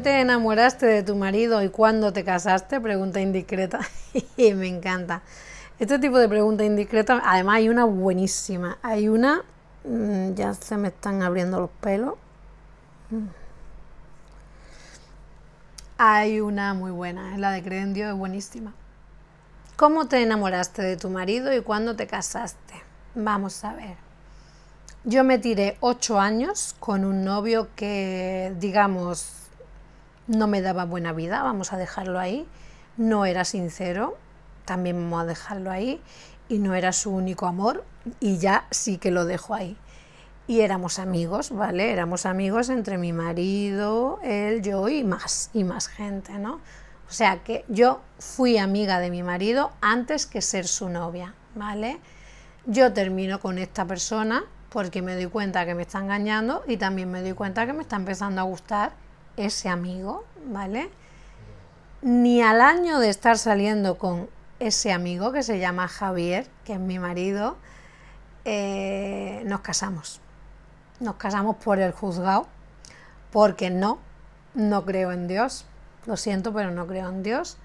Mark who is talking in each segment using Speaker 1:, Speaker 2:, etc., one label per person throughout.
Speaker 1: te enamoraste de tu marido y cuándo te casaste? Pregunta indiscreta. Me encanta. Este tipo de pregunta indiscreta, además hay una buenísima. Hay una, mm, ya se me están abriendo los pelos. Hay una muy buena, es la de creden Dios, es buenísima. ¿Cómo te enamoraste de tu marido y cuándo te casaste? Vamos a ver. Yo me tiré ocho años con un novio que, digamos, no me daba buena vida, vamos a dejarlo ahí, no era sincero, también vamos a dejarlo ahí, y no era su único amor, y ya sí que lo dejo ahí. Y éramos amigos, ¿vale? Éramos amigos entre mi marido, él, yo y más, y más gente, ¿no? O sea que yo fui amiga de mi marido antes que ser su novia, ¿vale? Yo termino con esta persona porque me doy cuenta que me está engañando y también me doy cuenta que me está empezando a gustar ese amigo, ¿vale? Ni al año de estar saliendo con ese amigo que se llama Javier, que es mi marido, eh, nos casamos. Nos casamos por el juzgado, porque no, no creo en Dios. Lo siento, pero no creo en Dios.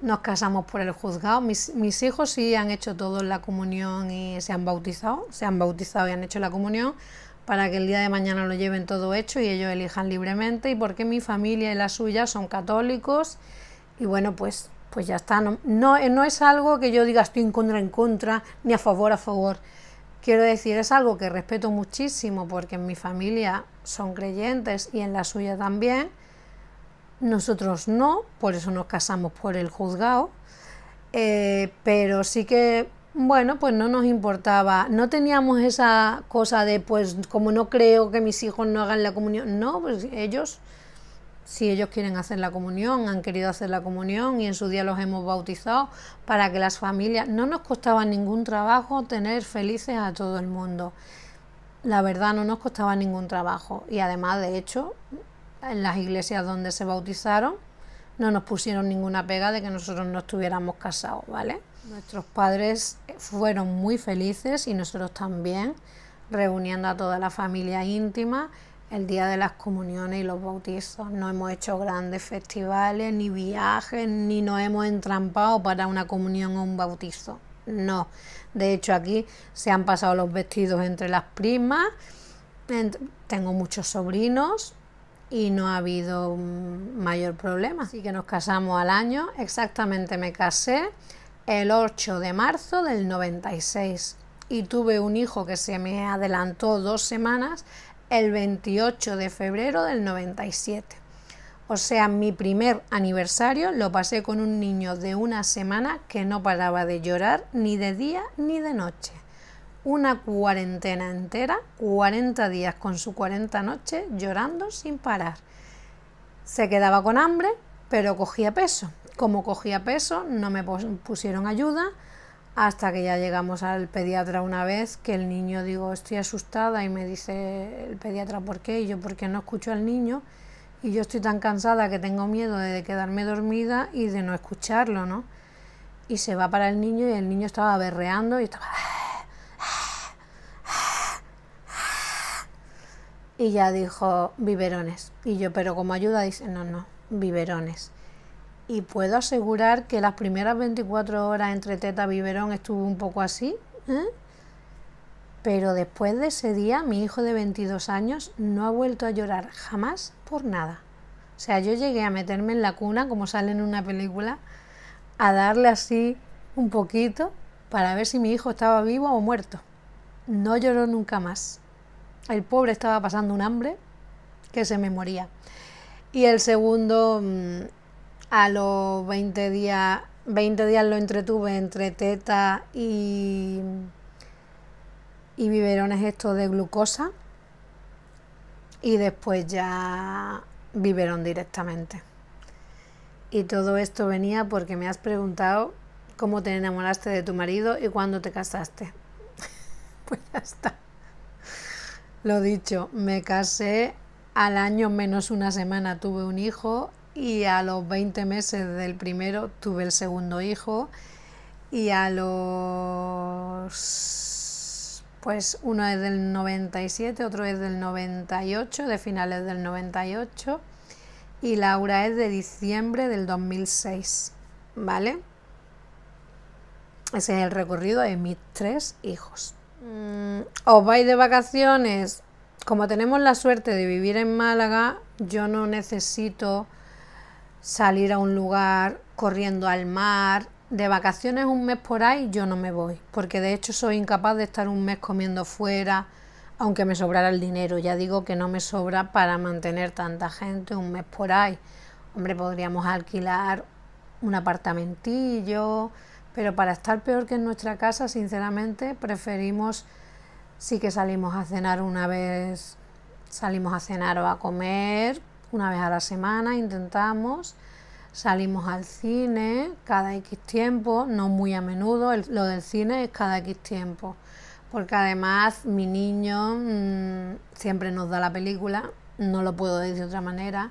Speaker 1: Nos casamos por el juzgado. Mis, mis hijos sí han hecho todos la comunión y se han bautizado. Se han bautizado y han hecho la comunión para que el día de mañana lo lleven todo hecho y ellos elijan libremente y porque mi familia y la suya son católicos y bueno pues pues ya está no, eh, no, es algo que yo diga estoy en contra en contra ni a favor a favor quiero decir es algo que respeto muchísimo porque en mi familia son creyentes y en la suya también nosotros no por eso nos casamos por el juzgado eh, pero sí que bueno, pues no nos importaba, no teníamos esa cosa de, pues como no creo que mis hijos no hagan la comunión, no, pues ellos, si ellos quieren hacer la comunión, han querido hacer la comunión y en su día los hemos bautizado para que las familias, no nos costaba ningún trabajo tener felices a todo el mundo, la verdad no nos costaba ningún trabajo y además de hecho en las iglesias donde se bautizaron no nos pusieron ninguna pega de que nosotros no estuviéramos casados, ¿vale? Nuestros padres fueron muy felices y nosotros también, reuniendo a toda la familia íntima el día de las comuniones y los bautizos. No hemos hecho grandes festivales, ni viajes, ni nos hemos entrampado para una comunión o un bautizo. No. De hecho, aquí se han pasado los vestidos entre las primas. Tengo muchos sobrinos y no ha habido mayor problema. Así que nos casamos al año. Exactamente me casé el 8 de marzo del 96 y tuve un hijo que se me adelantó dos semanas el 28 de febrero del 97. O sea, mi primer aniversario lo pasé con un niño de una semana que no paraba de llorar ni de día ni de noche. Una cuarentena entera, 40 días con su 40 noches llorando sin parar. Se quedaba con hambre, pero cogía peso. Como cogía peso, no me pusieron ayuda hasta que ya llegamos al pediatra una vez que el niño digo estoy asustada y me dice el pediatra por qué y yo porque no escucho al niño y yo estoy tan cansada que tengo miedo de quedarme dormida y de no escucharlo, ¿no? Y se va para el niño y el niño estaba berreando y estaba y ya dijo biberones y yo pero como ayuda dice no no biberones y puedo asegurar que las primeras 24 horas entre teta y biberón estuvo un poco así. ¿eh? Pero después de ese día, mi hijo de 22 años no ha vuelto a llorar jamás por nada. O sea, yo llegué a meterme en la cuna, como sale en una película, a darle así un poquito para ver si mi hijo estaba vivo o muerto. No lloró nunca más. El pobre estaba pasando un hambre que se me moría. Y el segundo mm, a los 20 días, 20 días lo entretuve entre teta y, y biberones esto de glucosa. Y después ya biberón directamente. Y todo esto venía porque me has preguntado cómo te enamoraste de tu marido y cuándo te casaste. pues ya está. Lo dicho, me casé al año menos una semana tuve un hijo y a los 20 meses del primero tuve el segundo hijo y a los pues uno es del 97, otro es del 98, de finales del 98 y Laura es de diciembre del 2006, ¿vale? Ese es el recorrido de mis tres hijos. Mm. Os vais de vacaciones. Como tenemos la suerte de vivir en Málaga, yo no necesito salir a un lugar corriendo al mar. De vacaciones un mes por ahí yo no me voy, porque de hecho soy incapaz de estar un mes comiendo fuera, aunque me sobrara el dinero. Ya digo que no me sobra para mantener tanta gente un mes por ahí. Hombre, podríamos alquilar un apartamentillo, pero para estar peor que en nuestra casa, sinceramente, preferimos sí que salimos a cenar una vez, salimos a cenar o a comer, una vez a la semana intentamos, salimos al cine cada X tiempo, no muy a menudo, lo del cine es cada X tiempo, porque además mi niño mm, siempre nos da la película, no lo puedo decir de otra manera.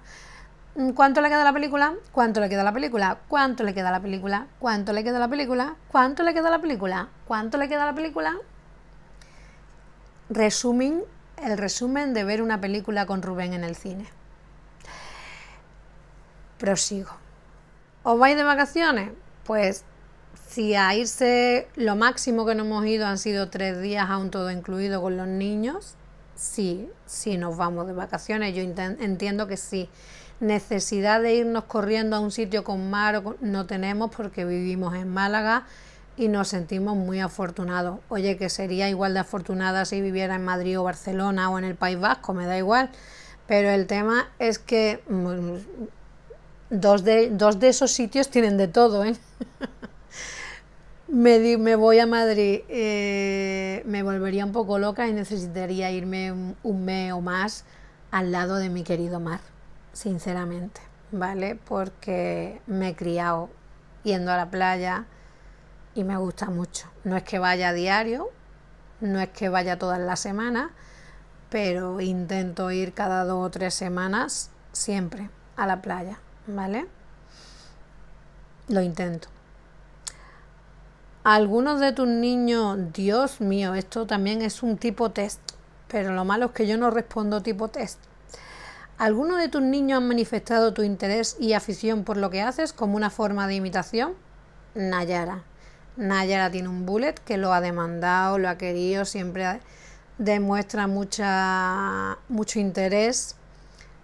Speaker 1: Mm, ¿Cuánto le queda la película? ¿Cuánto le queda la película? ¿Cuánto le queda la película? ¿Cuánto le queda la película? ¿Cuánto le queda la película? ¿Cuánto le queda la película? Resumen, el resumen de ver una película con Rubén en el cine prosigo. ¿Os vais de vacaciones? Pues si a irse lo máximo que nos hemos ido han sido tres días, aún todo incluido con los niños, sí, sí nos vamos de vacaciones. Yo entiendo que sí. Necesidad de irnos corriendo a un sitio con mar no tenemos porque vivimos en Málaga y nos sentimos muy afortunados. Oye, que sería igual de afortunada si viviera en Madrid o Barcelona o en el País Vasco, me da igual. Pero el tema es que mm, dos de, esos sitios tienen de todo, ¿eh? me, voy a Madrid, eh, me volvería un poco loca y necesitaría irme un, mes o más al lado de mi querido mar, sinceramente, ¿vale? Porque me he criado yendo a la playa y me gusta mucho. No es que vaya a diario, no es que vaya todas las semanas, pero intento ir cada dos o tres semanas siempre a la playa. ¿Vale? Lo intento. Algunos de tus niños, Dios mío, esto también es un tipo test, pero lo malo es que yo no respondo tipo test. ¿Algunos de tus niños han manifestado tu interés y afición por lo que haces como una forma de imitación? Nayara. Nayara tiene un bullet que lo ha demandado, lo ha querido, siempre demuestra mucha, mucho interés,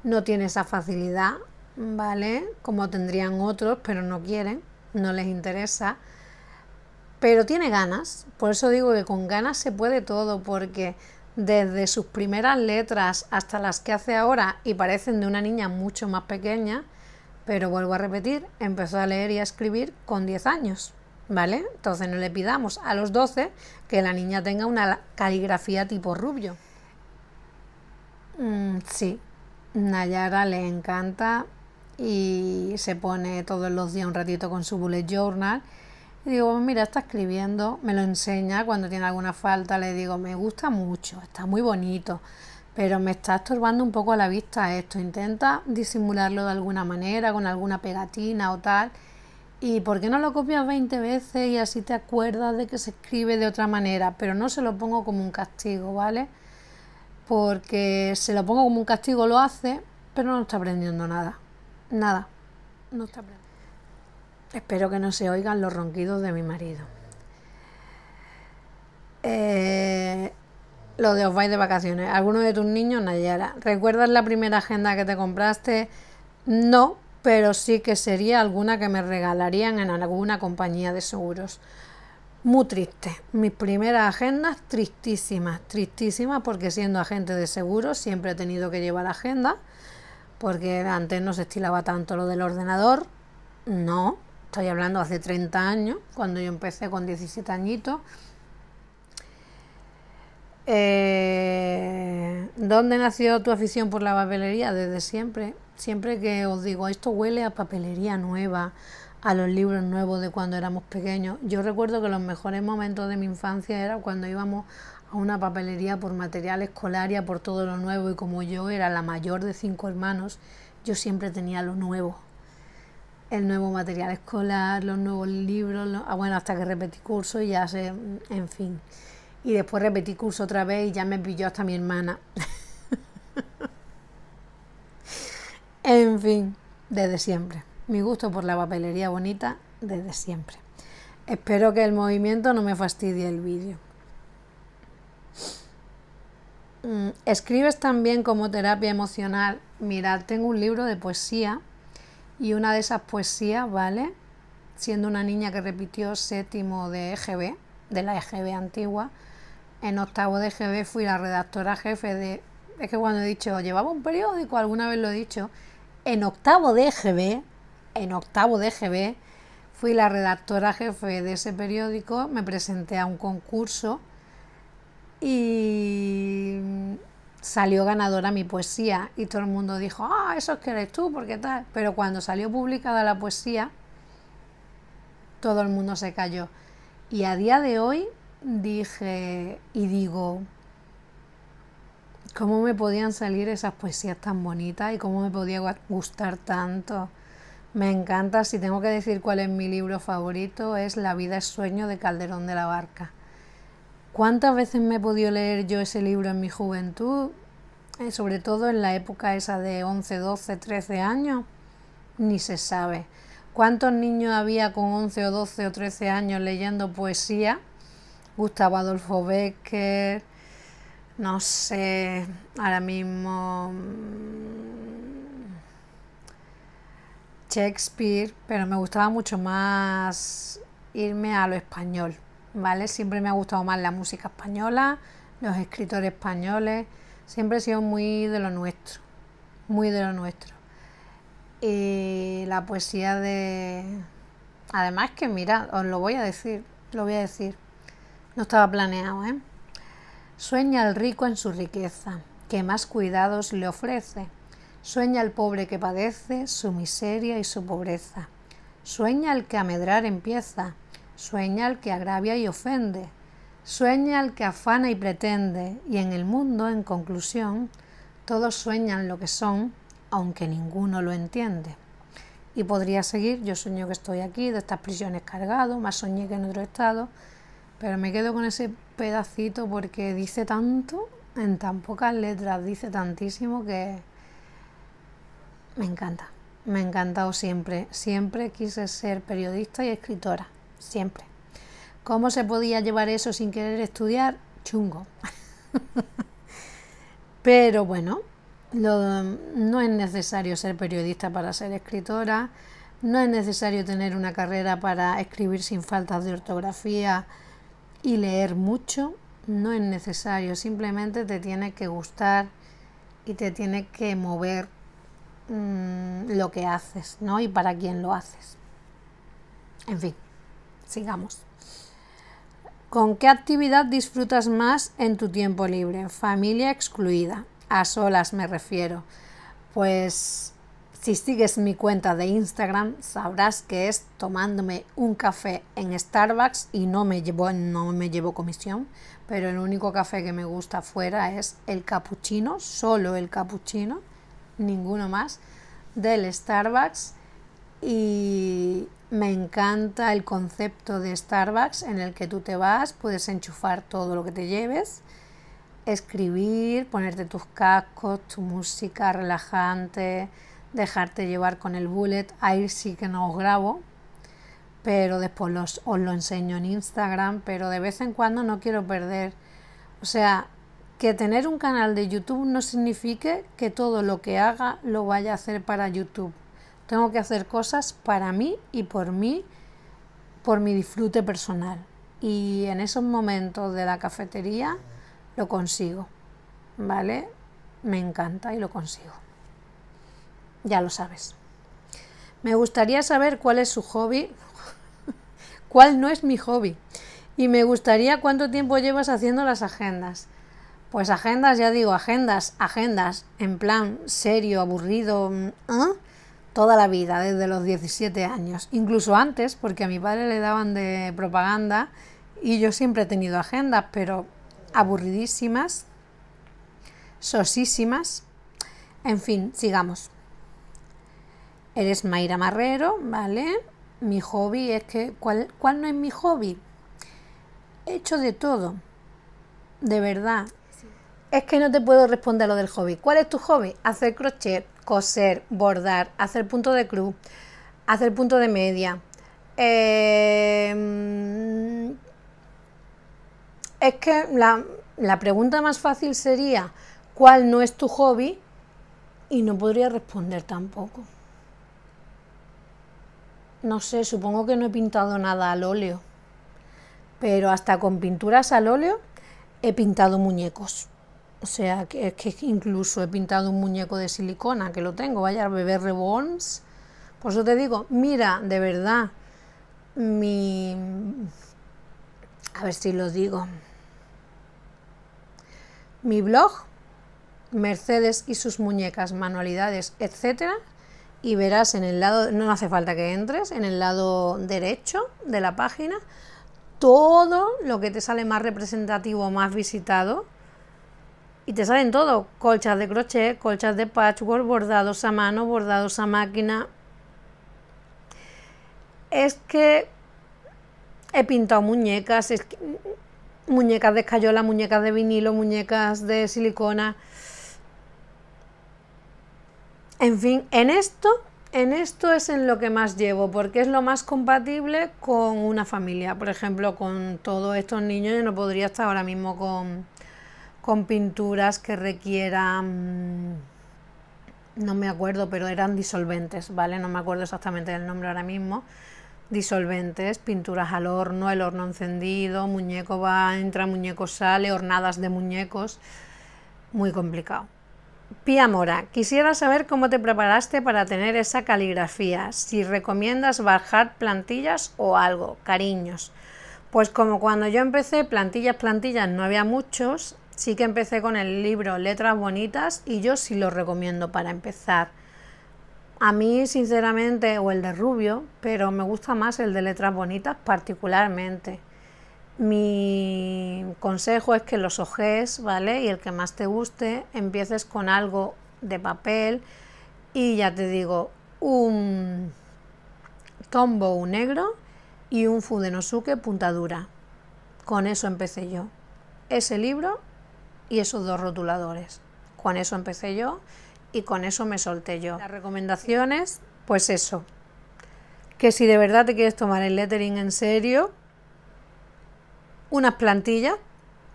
Speaker 1: no tiene esa facilidad, ¿vale? Como tendrían otros, pero no quieren, no les interesa. Pero tiene ganas, por eso digo que con ganas se puede todo, porque desde sus primeras letras hasta las que hace ahora y parecen de una niña mucho más pequeña, pero vuelvo a repetir, empezó a leer y a escribir con 10 años, ¿vale? Entonces no le pidamos a los 12 que la niña tenga una caligrafía tipo rubio. Mm, sí, Nayara le encanta y se pone todos los días un ratito con su bullet journal. Y digo, pues mira, está escribiendo, me lo enseña, cuando tiene alguna falta le digo, me gusta mucho, está muy bonito, pero me está estorbando un poco a la vista esto, intenta disimularlo de alguna manera, con alguna pegatina o tal. ¿Y por qué no lo copias 20 veces y así te acuerdas de que se escribe de otra manera? Pero no se lo pongo como un castigo, ¿vale? Porque se lo pongo como un castigo, lo hace, pero no está aprendiendo nada. Nada, no está Espero que no se oigan los ronquidos de mi marido. Eh, lo de os vais de vacaciones. ¿Alguno de tus niños, Nayara? ¿Recuerdas la primera agenda que te compraste? No, pero sí que sería alguna que me regalarían en alguna compañía de seguros. Muy triste. Mis primeras agendas tristísimas, tristísimas porque siendo agente de seguros siempre he tenido que llevar agenda porque antes no se estilaba tanto lo del ordenador, no, estoy hablando hace 30 años, cuando yo empecé con 17 añitos. Eh, ¿Dónde nació tu afición por la papelería? Desde siempre. Siempre que os digo, esto huele a papelería nueva, a los libros nuevos de cuando éramos pequeños. Yo recuerdo que los mejores momentos de mi infancia era cuando íbamos una papelería por material escolar y a por todo lo nuevo y como yo era la mayor de cinco hermanos, yo siempre tenía lo nuevo. El nuevo material escolar, los nuevos libros, ah, bueno, hasta que repetí curso y ya sé, en fin. Y después repetí curso otra vez y ya me pilló hasta mi hermana. en fin, desde siempre. Mi gusto por la papelería bonita desde siempre. Espero que el movimiento no me fastidie el vídeo. Mm, escribes también como terapia emocional. Mirad, tengo un libro de poesía y una de esas poesías, ¿vale? Siendo una niña que repitió séptimo de EGB, de la EGB antigua, en octavo de EGB fui la redactora jefe de... Es que cuando he dicho, llevaba un periódico, alguna vez lo he dicho, en octavo de EGB, en octavo de EGB, fui la redactora jefe de ese periódico, me presenté a un concurso y salió ganadora mi poesía y todo el mundo dijo, ah, eso es que eres tú, porque tal. Pero cuando salió publicada la poesía, todo el mundo se cayó. Y a día de hoy dije y digo, ¿cómo me podían salir esas poesías tan bonitas y cómo me podía gustar tanto? Me encanta, si tengo que decir cuál es mi libro favorito, es La vida es sueño de Calderón de la Barca. ¿Cuántas veces me he podido leer yo ese libro en mi juventud? Eh, sobre todo en la época esa de 11, 12, 13 años. Ni se sabe. ¿Cuántos niños había con 11 o 12 o 13 años leyendo poesía? Gustavo Adolfo Becker, no sé, ahora mismo mm, Shakespeare, pero me gustaba mucho más irme a lo español. ¿vale? Siempre me ha gustado más la música española, los escritores españoles, siempre he sido muy de lo nuestro, muy de lo nuestro. Y la poesía de... Además que, mirad, os lo voy a decir, lo voy a decir, no estaba planeado, ¿eh? Sueña el rico en su riqueza, que más cuidados le ofrece. Sueña el pobre que padece su miseria y su pobreza. Sueña el que a medrar empieza, Sueña el que agravia y ofende, sueña el que afana y pretende, y en el mundo, en conclusión, todos sueñan lo que son, aunque ninguno lo entiende. Y podría seguir, yo sueño que estoy aquí, de estas prisiones cargado, más soñé que en otro estado, pero me quedo con ese pedacito porque dice tanto en tan pocas letras, dice tantísimo que me encanta. Me ha encantado siempre. Siempre quise ser periodista y escritora siempre. ¿Cómo se podía llevar eso sin querer estudiar? Chungo. Pero bueno, no es necesario ser periodista para ser escritora, no es necesario tener una carrera para escribir sin faltas de ortografía y leer mucho, no es necesario, simplemente te tiene que gustar y te tiene que mover mm, lo que haces, ¿no? Y para quién lo haces. En fin sigamos. ¿Con qué actividad disfrutas más en tu tiempo libre? Familia excluida. A solas me refiero. Pues si sigues mi cuenta de Instagram sabrás que es tomándome un café en Starbucks y no me llevo, no me llevo comisión, pero el único café que me gusta afuera es el capuchino, solo el capuchino, ninguno más, del Starbucks y me encanta el concepto de Starbucks en el que tú te vas, puedes enchufar todo lo que te lleves, escribir, ponerte tus cascos, tu música relajante, dejarte llevar con el bullet. Ahí sí que no os grabo, pero después os lo enseño en Instagram, pero de vez en cuando no quiero perder. O sea, que tener un canal de YouTube no signifique que todo lo que haga lo vaya a hacer para YouTube. Tengo que hacer cosas para mí y por mí, por mi disfrute personal. Y en esos momentos de la cafetería lo consigo, ¿vale? Me encanta y lo consigo. Ya lo sabes. Me gustaría saber cuál es su hobby, cuál no es mi hobby. Y me gustaría cuánto tiempo llevas haciendo las agendas. Pues agendas, ya digo, agendas, agendas, en plan serio, aburrido. ¿eh? toda la vida, desde los 17 años, incluso antes, porque a mi padre le daban de propaganda y yo siempre he tenido agendas, pero aburridísimas, sosísimas. En fin, sigamos. Eres Mayra Marrero, ¿vale? Mi hobby es que... ¿Cuál, no es mi hobby? hecho de todo, de verdad. Es que no te puedo responder lo del hobby. ¿Cuál es tu hobby? Hacer crochet, coser, bordar, hacer punto de cruz, hacer punto de media. Em, es que la, la pregunta más fácil sería, ¿cuál no es tu hobby? Y no podría responder tampoco. No sé, supongo que no he pintado nada al óleo. Pero hasta con pinturas al óleo he pintado muñecos. O sea, que es que incluso he pintado un muñeco de silicona, que lo tengo, vaya, bebé reborns. Por eso te digo, mira, de verdad, mi... A ver si lo digo. Mi blog, Mercedes y sus muñecas, manualidades, etc. y verás en el lado, no hace falta que entres, en el lado derecho de la página, todo lo que te sale más representativo, más visitado, y te salen todo, colchas de crochet, colchas de patchwork, bordados a mano, bordados a máquina. Es que he pintado muñecas, muñecas de escayola, muñecas de vinilo, muñecas de silicona. En fin, en esto, en esto es en lo que más llevo, porque es lo más compatible con una familia. Por ejemplo, con todos estos niños yo no podría estar ahora mismo con con pinturas que requieran, no me acuerdo, pero eran disolventes, ¿vale? No me acuerdo exactamente del nombre ahora mismo. Disolventes, pinturas al horno, el horno encendido, muñeco va, entra, muñeco sale, hornadas de muñecos. Muy complicado. Pía Mora, quisiera saber cómo te preparaste para tener esa caligrafía, si recomiendas bajar plantillas o algo, cariños. Pues como cuando yo empecé, plantillas, plantillas, no había muchos sí que empecé con el libro Letras Bonitas y yo sí lo recomiendo para empezar. A mí, sinceramente, o el de Rubio, pero me gusta más el de Letras Bonitas particularmente. Mi consejo es que los ojes, ¿vale? Y el que más te guste, empieces con algo de papel y ya te digo, un tombow negro y un Fudenosuke puntadura. Con eso empecé yo. Ese libro y esos dos rotuladores. Con eso empecé yo y con eso me solté yo. Las recomendaciones, pues eso, que si de verdad te quieres tomar el lettering en serio, unas plantillas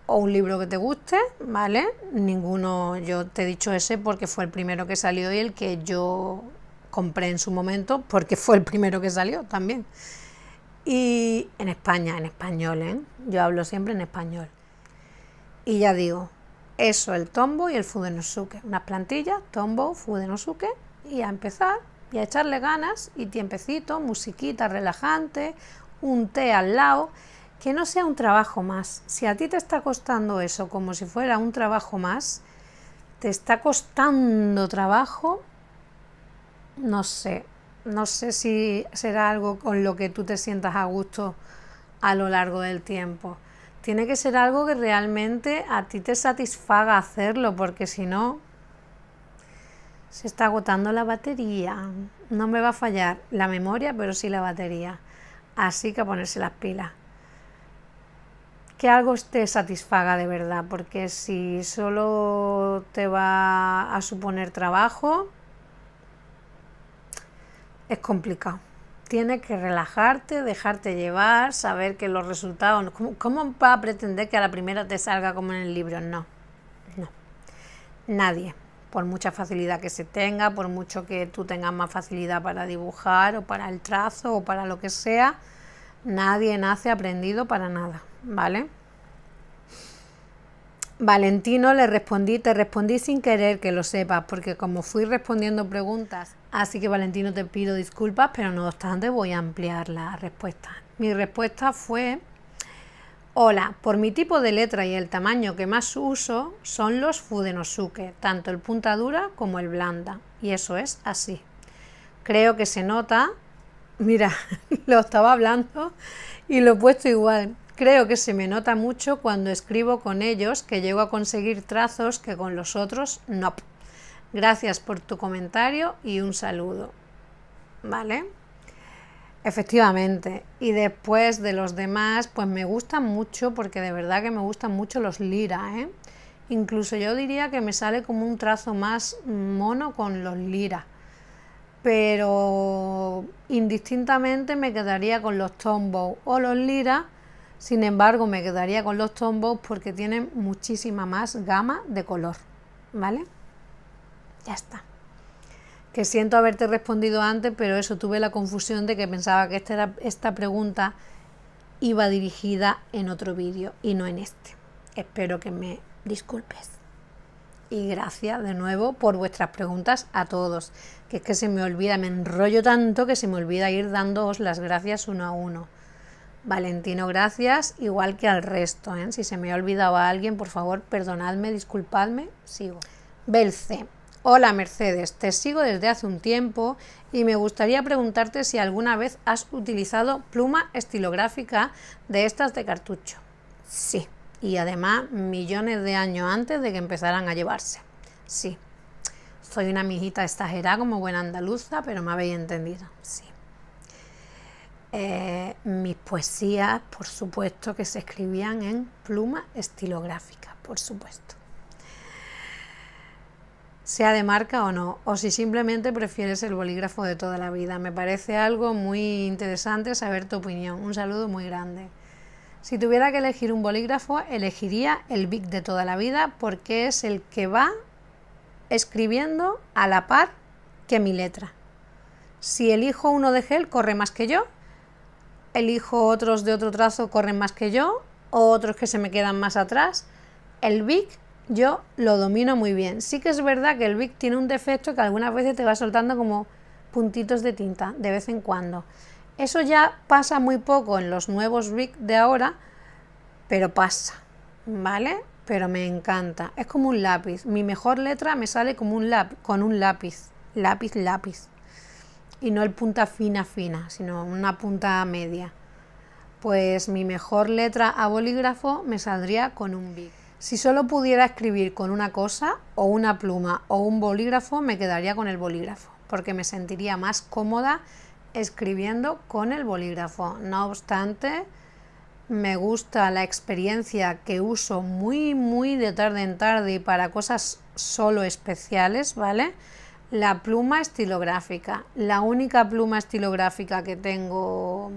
Speaker 1: o un libro que te guste, ¿vale? Ninguno, yo te he dicho ese porque fue el primero que salió y el que yo compré en su momento porque fue el primero que salió también. Y en España, en español, ¿eh? Yo hablo siempre en español. Y ya digo, eso, el tombo y el fudenosuke. Unas plantillas, tombo, fudenosuke y a empezar y a echarle ganas y tiempecito, musiquita relajante, un té al lado, que no sea un trabajo más. Si a ti te está costando eso como si fuera un trabajo más, te está costando trabajo, no sé, no sé si será algo con lo que tú te sientas a gusto a lo largo del tiempo tiene que ser algo que realmente a ti te satisfaga hacerlo, porque si no, se está agotando la batería. No me va a fallar la memoria, pero sí la batería. Así que a ponerse las pilas. Que algo te satisfaga de verdad, porque si solo te va a suponer trabajo, es complicado. Tienes que relajarte, dejarte llevar, saber que los resultados... ¿Cómo, cómo va a pretender que a la primera te salga como en el libro? No, no. Nadie por mucha facilidad que se tenga, por mucho que tú tengas más facilidad para dibujar o para el trazo o para lo que sea, nadie nace aprendido para nada, ¿vale? Valentino le respondí, te respondí sin querer que lo sepas, porque como fui respondiendo preguntas, así que Valentino te pido disculpas, pero no obstante voy a ampliar la respuesta. Mi respuesta fue, hola, por mi tipo de letra y el tamaño que más uso son los Fudenosuke, tanto el punta dura como el blanda, y eso es así. Creo que se nota, mira, lo estaba hablando y lo he puesto igual, Creo que se me nota mucho cuando escribo con ellos que llego a conseguir trazos que con los otros no. Gracias por tu comentario y un saludo. ¿Vale? Efectivamente. Y después de los demás, pues me gustan mucho porque de verdad que me gustan mucho los lira. ¿eh? Incluso yo diría que me sale como un trazo más mono con los lira. Pero indistintamente me quedaría con los tombow o los lira sin embargo, me quedaría con los tombos porque tienen muchísima más gama de color. ¿Vale? Ya está. Que siento haberte respondido antes, pero eso tuve la confusión de que pensaba que esta, esta pregunta iba dirigida en otro vídeo y no en este. Espero que me disculpes. Y gracias de nuevo por vuestras preguntas a todos, que es que se me olvida, me enrollo tanto que se me olvida ir dándoos las gracias uno a uno. Valentino, gracias, igual que al resto. ¿eh? Si se me ha olvidado a alguien, por favor, perdonadme, disculpadme, sigo. Belce, hola Mercedes, te sigo desde hace un tiempo y me gustaría preguntarte si alguna vez has utilizado pluma estilográfica de estas de cartucho. Sí, y además millones de años antes de que empezaran a llevarse. Sí, soy una mijita exagerada como buena andaluza, pero me habéis entendido. Sí. Eh, mis poesías, por supuesto, que se escribían en pluma estilográfica, por supuesto. Sea de marca o no, o si simplemente prefieres el bolígrafo de toda la vida. Me parece algo muy interesante saber tu opinión. Un saludo muy grande. Si tuviera que elegir un bolígrafo, elegiría el Big de toda la vida porque es el que va escribiendo a la par que mi letra. Si elijo uno de gel, corre más que yo, elijo otros de otro trazo, corren más que yo, o otros que se me quedan más atrás. El big yo lo domino muy bien. Sí que es verdad que el big tiene un defecto que algunas veces te va soltando como puntitos de tinta de vez en cuando. Eso ya pasa muy poco en los nuevos big de ahora, pero pasa, ¿vale? Pero me encanta. Es como un lápiz. Mi mejor letra me sale como un lápiz, con un lápiz, lápiz, lápiz y no el punta fina fina, sino una punta media. Pues mi mejor letra a bolígrafo me saldría con un big. Si solo pudiera escribir con una cosa, o una pluma, o un bolígrafo, me quedaría con el bolígrafo, porque me sentiría más cómoda escribiendo con el bolígrafo. No obstante, me gusta la experiencia que uso muy, muy de tarde en tarde y para cosas solo especiales, ¿vale? La pluma estilográfica. La única pluma estilográfica que tengo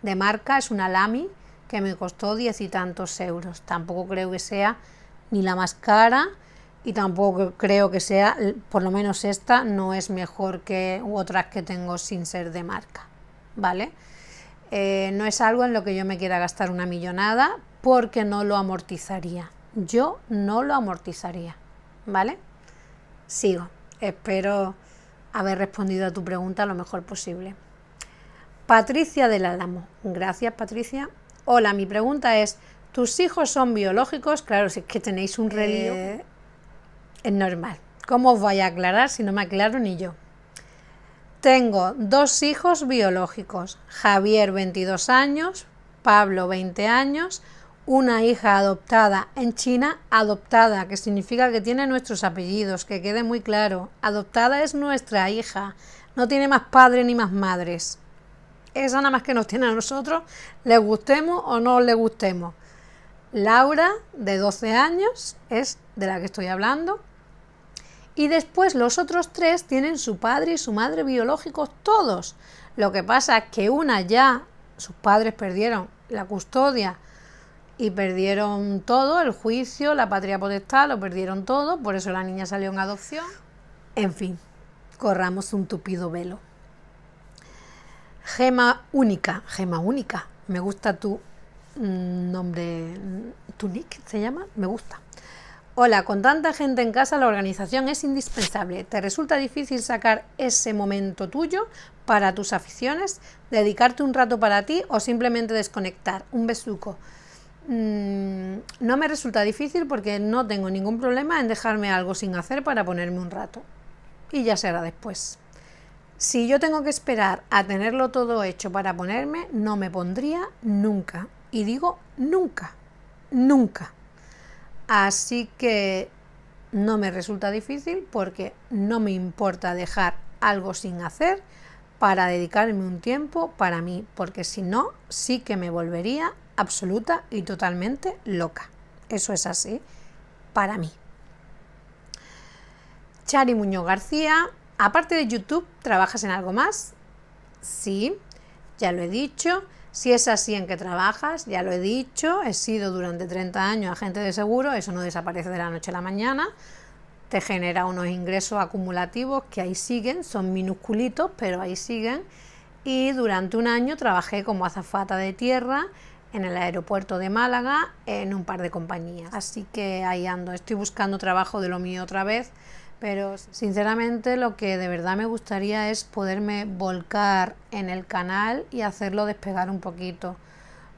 Speaker 1: de marca es una Lamy que me costó diez y tantos euros. Tampoco creo que sea ni la más cara y tampoco creo que sea, por lo menos esta, no es mejor que otras que tengo sin ser de marca. ¿Vale? Eh, no es algo en lo que yo me quiera gastar una millonada porque no lo amortizaría. Yo no lo amortizaría. ¿Vale? Sigo. Espero haber respondido a tu pregunta lo mejor posible. Patricia del Álamo. Gracias, Patricia. Hola, mi pregunta es, ¿tus hijos son biológicos? Claro, si es que tenéis un relío, eh. es normal. ¿Cómo os voy a aclarar si no me aclaro ni yo? Tengo dos hijos biológicos, Javier 22 años, Pablo 20 años, una hija adoptada en China, adoptada, que significa que tiene nuestros apellidos, que quede muy claro. Adoptada es nuestra hija, no tiene más padre ni más madres. Esa nada más que nos tiene a nosotros, le gustemos o no le gustemos. Laura, de 12 años, es de la que estoy hablando. Y después los otros tres tienen su padre y su madre biológicos todos. Lo que pasa es que una ya, sus padres perdieron la custodia y perdieron todo, el juicio, la patria potestad, lo perdieron todo, por eso la niña salió en adopción. En fin, corramos un tupido velo. Gema única, gema única, me gusta tu mm, nombre, mm, tu nick se llama, me gusta. Hola, con tanta gente en casa la organización es indispensable. ¿Te resulta difícil sacar ese momento tuyo para tus aficiones, dedicarte un rato para ti o simplemente desconectar? Un besuco. Mm, no me resulta difícil porque no tengo ningún problema en dejarme algo sin hacer para ponerme un rato. Y ya será después. Si yo tengo que esperar a tenerlo todo hecho para ponerme, no me pondría nunca. Y digo nunca, nunca. Así que no me resulta difícil porque no me importa dejar algo sin hacer para dedicarme un tiempo para mí, porque si no, sí que me volvería absoluta y totalmente loca. Eso es así para mí. Chari Muñoz García, aparte de YouTube, ¿trabajas en algo más? Sí, ya lo he dicho. Si es así en que trabajas, ya lo he dicho, he sido durante 30 años agente de seguro, eso no desaparece de la noche a la mañana, te genera unos ingresos acumulativos que ahí siguen, son minusculitos, pero ahí siguen. Y durante un año trabajé como azafata de tierra en el aeropuerto de Málaga en un par de compañías. Así que ahí ando, estoy buscando trabajo de lo mío otra vez, pero sinceramente lo que de verdad me gustaría es poderme volcar en el canal y hacerlo despegar un poquito,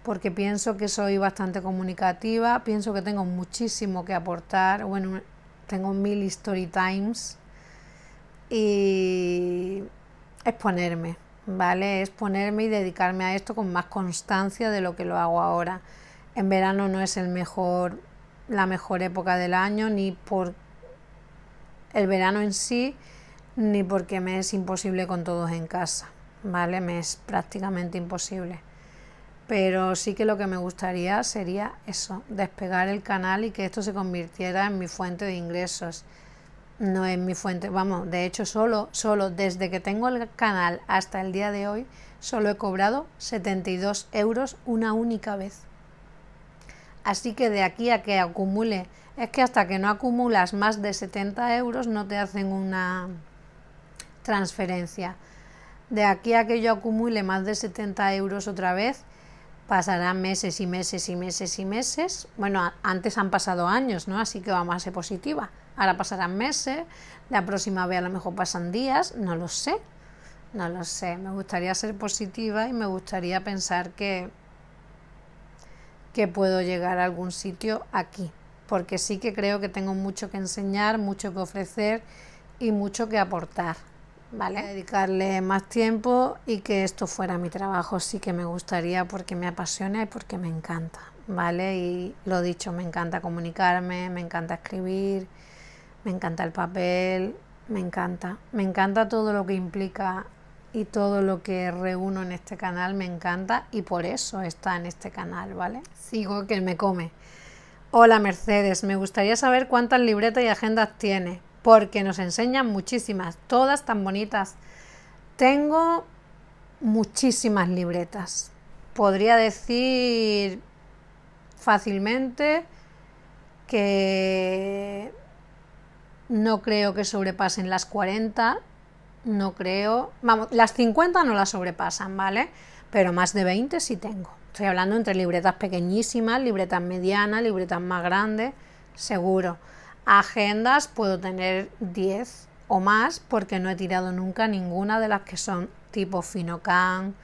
Speaker 1: porque pienso que soy bastante comunicativa, pienso que tengo muchísimo que aportar, bueno, tengo mil story times y exponerme ¿vale? Es ponerme y dedicarme a esto con más constancia de lo que lo hago ahora. En verano no es mejor, la mejor época del año, ni por el verano en sí, ni porque me es imposible con todos en casa, ¿vale? Me es prácticamente imposible. Pero sí que lo que me gustaría sería eso, despegar el canal y que esto se convirtiera en mi fuente de ingresos no es mi fuente. Vamos, de hecho, solo, solo desde que tengo el canal hasta el día de hoy, solo he cobrado 72 euros una única vez. Así que de aquí a que acumule, es que hasta que no acumulas más de 70 euros no te hacen una transferencia. De aquí a que yo acumule más de 70 euros otra vez, pasarán meses y meses y meses y meses. Bueno, antes han pasado años, ¿no? Así que vamos a ser positiva. Ahora pasarán meses, la próxima vez a lo mejor pasan días, no lo sé, no lo sé. Me gustaría ser positiva y me gustaría pensar que, que puedo llegar a algún sitio aquí, porque sí que creo que tengo mucho que enseñar, mucho que ofrecer y mucho que aportar. ¿Vale? Dedicarle más tiempo y que esto fuera mi trabajo, sí que me gustaría porque me apasiona y porque me encanta, ¿vale? Y lo dicho, me encanta comunicarme, me encanta escribir, me encanta el papel, me encanta. Me encanta todo lo que implica y todo lo que reúno en este canal, me encanta y por eso está en este canal, ¿vale? Sigo que me come. Hola Mercedes, me gustaría saber cuántas libretas y agendas tiene, porque nos enseñan muchísimas, todas tan bonitas. Tengo muchísimas libretas. Podría decir fácilmente que no creo que sobrepasen las 40, no creo. Vamos, las 50 no las sobrepasan, ¿vale? Pero más de 20 sí tengo. Estoy hablando entre libretas pequeñísimas, libretas medianas, libretas más grandes, seguro. Agendas puedo tener 10 o más porque no he tirado nunca ninguna de las que son tipo Finocan,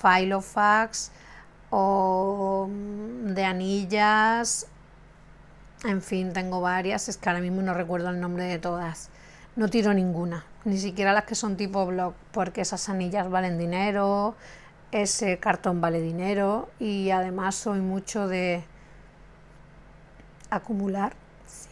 Speaker 1: Filofax o mm, de anillas en fin, tengo varias, es que ahora mismo no recuerdo el nombre de todas. No tiro ninguna, ni siquiera las que son tipo blog, porque esas anillas valen dinero, ese cartón vale dinero y además soy mucho de acumular. Sí.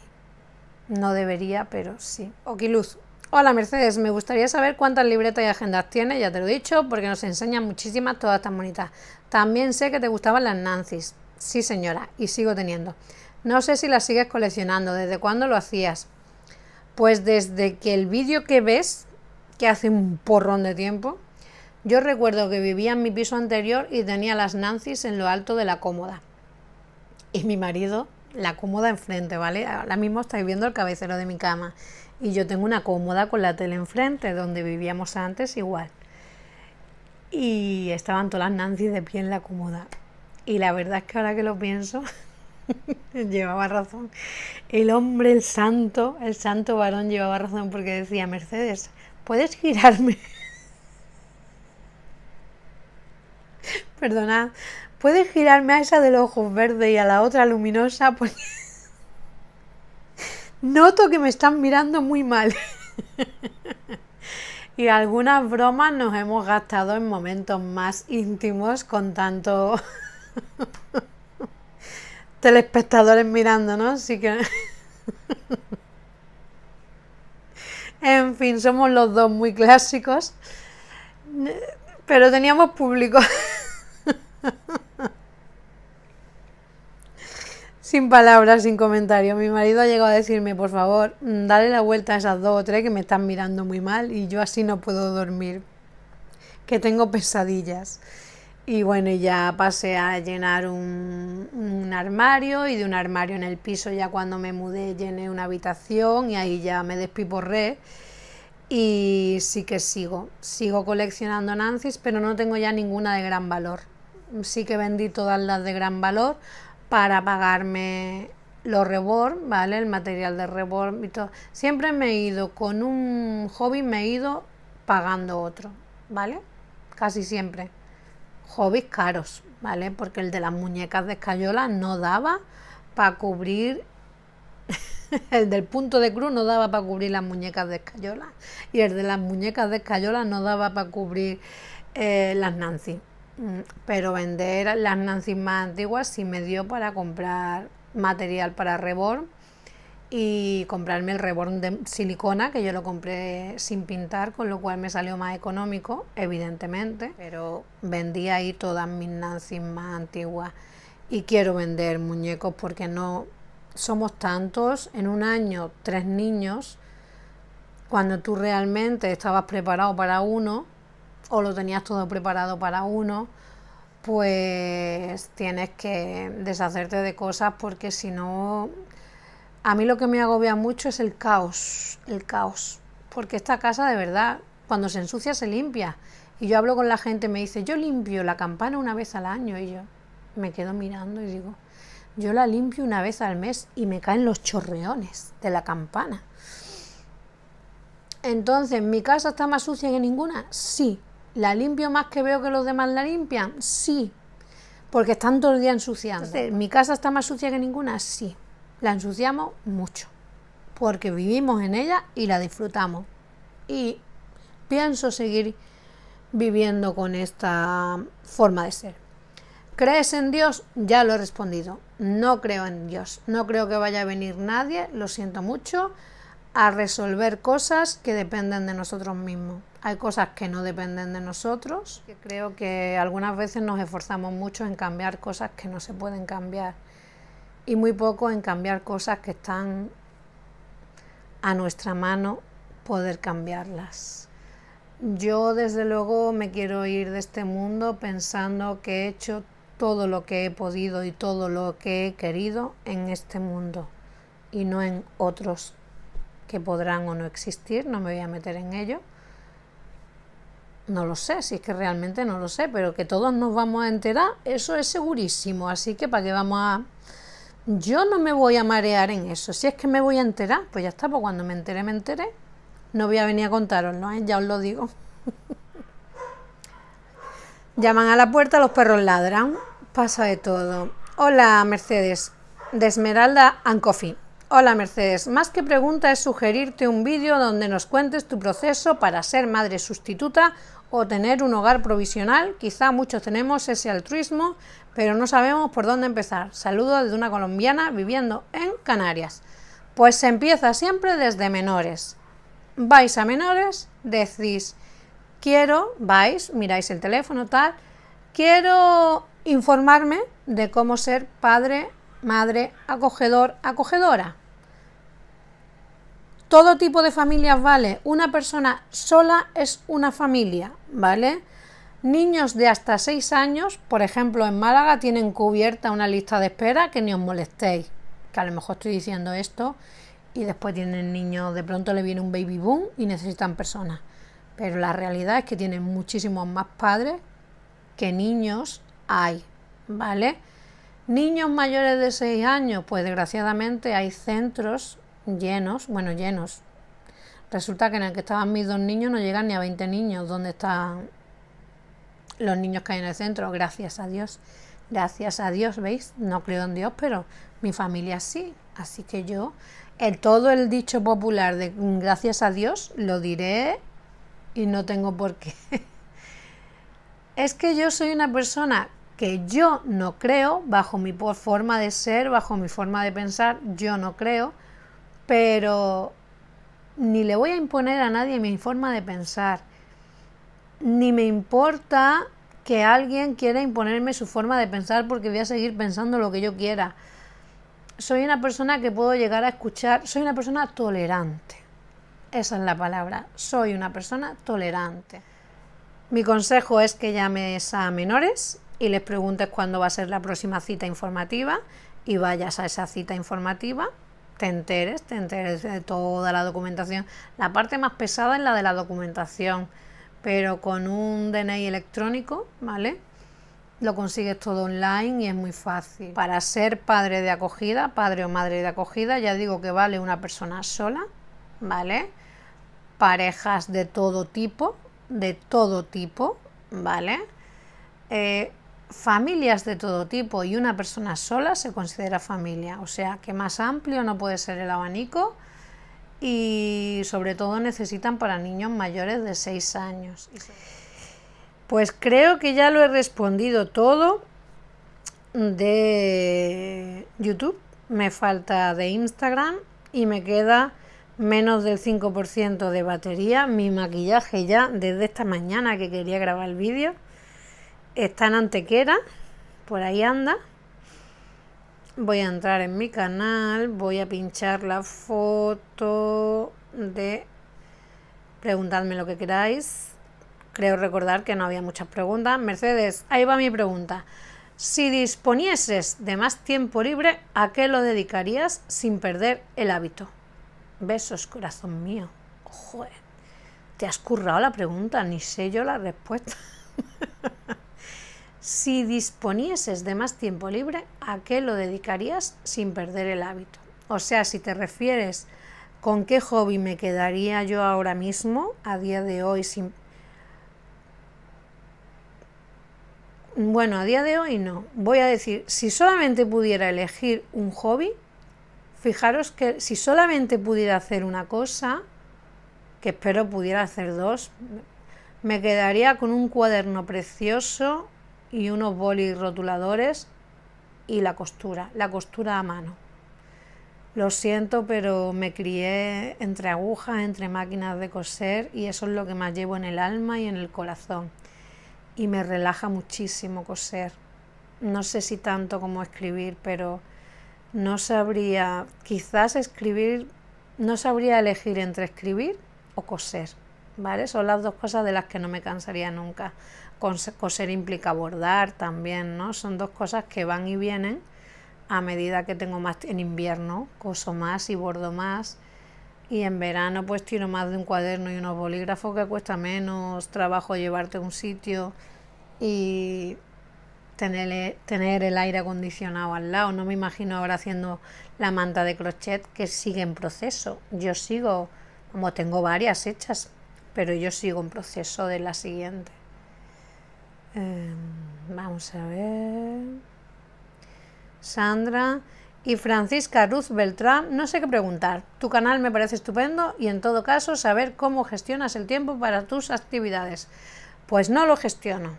Speaker 1: No debería, pero sí. Okiluz, Hola Mercedes, me gustaría saber cuántas libretas y agendas tienes, ya te lo he dicho, porque nos enseñan muchísimas todas tan bonitas. También sé que te gustaban las Nancy's. Sí, señora, y sigo teniendo. No sé si las sigues coleccionando, ¿desde cuándo lo hacías? Pues desde que el vídeo que ves, que hace un porrón de tiempo, yo recuerdo que vivía en mi piso anterior y tenía las Nancy's en lo alto de la cómoda. Y mi marido, la cómoda enfrente, ¿vale? Ahora mismo estáis viendo el cabecero de mi cama. Y yo tengo una cómoda con la tele enfrente, donde vivíamos antes igual. Y estaban todas las Nancy's de pie en la cómoda. Y la verdad es que ahora que lo pienso, llevaba razón. El hombre, el santo, el santo varón llevaba razón porque decía, Mercedes, ¿puedes girarme? Perdonad, ¿puedes girarme a esa del ojo ojos y a la otra luminosa? noto que me están mirando muy mal. y algunas bromas nos hemos gastado en momentos más íntimos con tanto telespectadores ¿no? así que... en fin, somos los dos muy clásicos, pero teníamos público. sin palabras, sin comentarios Mi marido ha llegado a decirme, por favor, dale la vuelta a esas dos o tres que me están mirando muy mal y yo así no puedo dormir, que tengo pesadillas. Y bueno, ya pasé a llenar un, armario y de un armario en el piso ya cuando me mudé llené una habitación y ahí ya me despiporré. Y sí que sigo, sigo coleccionando Nancy's, pero no tengo ya ninguna de gran valor. Sí que vendí todas las de gran valor para pagarme los reborn, ¿vale? El material de reborn y todo. Siempre me he ido con un hobby, me he ido pagando otro, ¿vale? Casi siempre hobbies caros, ¿vale? Porque el de las muñecas de escayola no daba para cubrir, el del punto de cruz no daba para cubrir las muñecas de escayola y el de las muñecas de escayola no daba para cubrir eh, las Nancy. Mm, pero vender las Nancy más antiguas sí me dio para comprar material para rebor y comprarme el reborn de silicona que yo lo compré sin pintar con lo cual me salió más económico evidentemente pero vendí ahí todas mis Nancy más antiguas y quiero vender muñecos porque no somos tantos en un año tres niños cuando tú realmente estabas preparado para uno o lo tenías todo preparado para uno pues tienes que deshacerte de cosas porque si no a mí lo que me agobia mucho es el caos, el caos, porque esta casa de verdad, cuando se ensucia se limpia. Y yo hablo con la gente, me dice, yo limpio la campana una vez al año y yo me quedo mirando y digo, yo la limpio una vez al mes y me caen los chorreones de la campana. Entonces, ¿mi casa está más sucia que ninguna? Sí. ¿La limpio más que veo que los demás la limpian? Sí. Porque están todo el día ensuciando. ¿mi casa está más sucia que ninguna? Sí la ensuciamos mucho, porque vivimos en ella y la disfrutamos. Y pienso seguir viviendo con esta forma de ser. ¿Crees en Dios? Ya lo he respondido. No creo en Dios. No creo que vaya a venir nadie, lo siento mucho, a resolver cosas que dependen de nosotros mismos. Hay cosas que no dependen de nosotros, creo que algunas veces nos esforzamos mucho en cambiar cosas que no se pueden cambiar y muy poco en cambiar cosas que están a nuestra mano poder cambiarlas. Yo desde luego me quiero ir de este mundo pensando que he hecho todo lo que he podido y todo lo que he querido en este mundo y no en otros que podrán o no existir, no me voy a meter en ello. No lo sé, si es que realmente no lo sé, pero que todos nos vamos a enterar, eso es segurísimo, así que para qué vamos a yo no me voy a marear en eso. Si es que me voy a enterar, pues ya está, pues cuando me enteré, me enteré. No voy a venir a no ¿eh? ya os lo digo. Llaman a la puerta, los perros ladran, pasa de todo. Hola, Mercedes, de Esmeralda Hola, Mercedes. Más que pregunta es sugerirte un vídeo donde nos cuentes tu proceso para ser madre sustituta o tener un hogar provisional. Quizá muchos tenemos ese altruismo, pero no sabemos por dónde empezar. Saludo desde una colombiana viviendo en Canarias. Pues se empieza siempre desde menores. Vais a menores, decís, quiero, vais, miráis el teléfono, tal, quiero informarme de cómo ser padre, madre, acogedor, acogedora. Todo tipo de familias vale. Una persona sola es una familia, ¿vale? Niños de hasta 6 años, por ejemplo, en Málaga tienen cubierta una lista de espera que ni os molestéis, que a lo mejor estoy diciendo esto y después tienen niños, de pronto le viene un baby boom y necesitan personas. Pero la realidad es que tienen muchísimos más padres que niños hay, ¿vale? Niños mayores de 6 años, pues desgraciadamente hay centros llenos, bueno, llenos. Resulta que en el que estaban mis dos niños no llegan ni a 20 niños, dónde están los niños que hay en el centro, gracias a Dios. Gracias a Dios, ¿veis? No creo en Dios, pero mi familia sí. Así que yo, todo el dicho popular de gracias a Dios, lo diré y no tengo por qué. es que yo soy una persona que yo no creo, bajo mi forma de ser, bajo mi forma de pensar, yo no creo pero ni le voy a imponer a nadie mi forma de pensar, ni me importa que alguien quiera imponerme su forma de pensar porque voy a seguir pensando lo que yo quiera. Soy una persona que puedo llegar a escuchar, soy una persona tolerante. Esa es la palabra, soy una persona tolerante. Mi consejo es que llames a menores y les preguntes cuándo va a ser la próxima cita informativa y vayas a esa cita informativa te enteres, te enteres de toda la documentación. La parte más pesada es la de la documentación, pero con un DNI electrónico, ¿vale? Lo consigues todo online y es muy fácil. Para ser padre de acogida, padre o madre de acogida, ya digo que vale una persona sola, ¿vale? Parejas de todo tipo, de todo tipo, ¿vale? Eh, familias de todo tipo y una persona sola se considera familia. O sea que más amplio no puede ser el abanico y sobre todo necesitan para niños mayores de 6 años. Pues creo que ya lo he respondido todo de YouTube, me falta de Instagram y me queda menos del 5% de batería, mi maquillaje ya desde esta mañana que quería grabar el vídeo Está en Antequera, por ahí anda. Voy a entrar en mi canal, voy a pinchar la foto de... Preguntadme lo que queráis. Creo recordar que no había muchas preguntas. Mercedes, ahí va mi pregunta. Si disponieses de más tiempo libre, ¿a qué lo dedicarías sin perder el hábito? Besos, corazón mío. Joder, te has currado la pregunta, ni sé yo la respuesta. Si disponieses de más tiempo libre, ¿a qué lo dedicarías sin perder el hábito? O sea, si te refieres con qué hobby me quedaría yo ahora mismo, a día de hoy, sin... Bueno, a día de hoy no. Voy a decir, si solamente pudiera elegir un hobby, fijaros que si solamente pudiera hacer una cosa, que espero pudiera hacer dos, me quedaría con un cuaderno precioso y unos bolis rotuladores y la costura, la costura a mano. Lo siento, pero me crié entre agujas, entre máquinas de coser y eso es lo que más llevo en el alma y en el corazón. Y me relaja muchísimo coser. No sé si tanto como escribir, pero no sabría, quizás escribir, no sabría elegir entre escribir o coser. ¿Vale? Son las dos cosas de las que no me cansaría nunca coser implica bordar también, ¿no? Son dos cosas que van y vienen a medida que tengo más en invierno, coso más y bordo más. Y en verano pues tiro más de un cuaderno y unos bolígrafos que cuesta menos trabajo llevarte a un sitio y tener, tener el aire acondicionado al lado. No me imagino ahora haciendo la manta de crochet que sigue en proceso. Yo sigo, como tengo varias hechas, pero yo sigo en proceso de la siguiente. Em, vamos a ver. Sandra y Francisca Ruth Beltrán, no sé qué preguntar. Tu canal me parece estupendo y en todo caso saber cómo gestionas el tiempo para tus actividades. Pues no lo gestiono.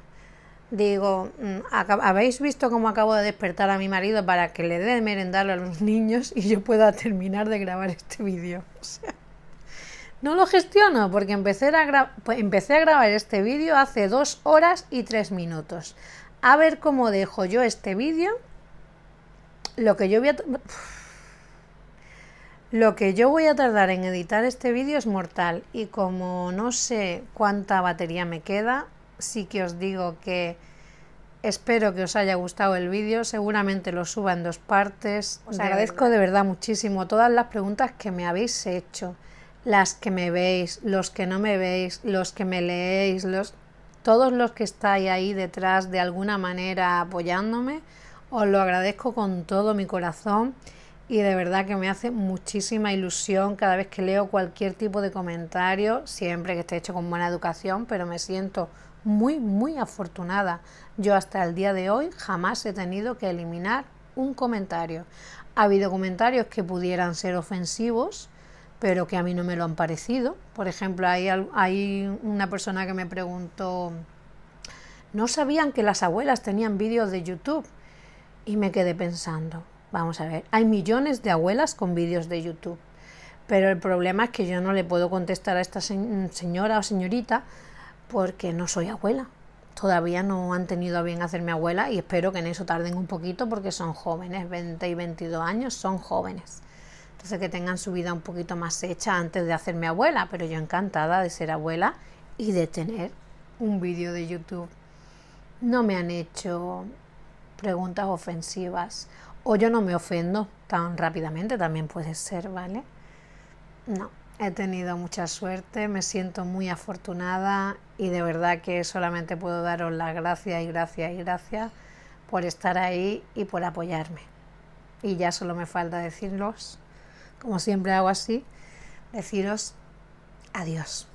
Speaker 1: Digo, mm, ¿habéis visto cómo acabo de despertar a mi marido para que le dé de a los niños y yo pueda terminar de grabar este vídeo? O sea, no lo gestiono porque empecé a, pues empecé a grabar este vídeo hace dos horas y tres minutos. A ver cómo dejo yo este vídeo. Lo que yo voy Lo que yo voy a tardar en editar este vídeo es mortal y como no sé cuánta batería me queda, sí que os digo que espero que os haya gustado el vídeo, seguramente lo suba en dos partes. Os agradezco de verdad muchísimo todas las preguntas que me habéis hecho las que me veis, los que no me veis, los que me leéis, los, todos los que estáis ahí detrás de alguna manera apoyándome, os lo agradezco con todo mi corazón y de verdad que me hace muchísima ilusión cada vez que leo cualquier tipo de comentario, siempre que esté hecho con buena educación, pero me siento muy, muy afortunada. Yo hasta el día de hoy jamás he tenido que eliminar un comentario. Ha habido comentarios que pudieran ser ofensivos, pero que a mí no me lo han parecido. Por ejemplo, hay, una persona que me preguntó, ¿no sabían que las abuelas tenían vídeos de YouTube? Y me quedé pensando, vamos a ver, hay millones de abuelas con vídeos de YouTube, pero el problema es que yo no le puedo contestar a esta señora o señorita porque no soy abuela. Todavía no han tenido a bien hacerme abuela y espero que en eso tarden un poquito porque son jóvenes, 20 y 22 años, son jóvenes. Entonces que tengan su vida un poquito más hecha antes de hacerme abuela, pero yo encantada de ser abuela y de tener un vídeo de YouTube. No me han hecho preguntas ofensivas o yo no me ofendo tan rápidamente, también puede ser, ¿vale? No, he tenido mucha suerte, me siento muy afortunada y de verdad que solamente puedo daros las gracias y gracias y gracias por estar ahí y por apoyarme. Y ya solo me falta decirlos como siempre hago así, deciros adiós.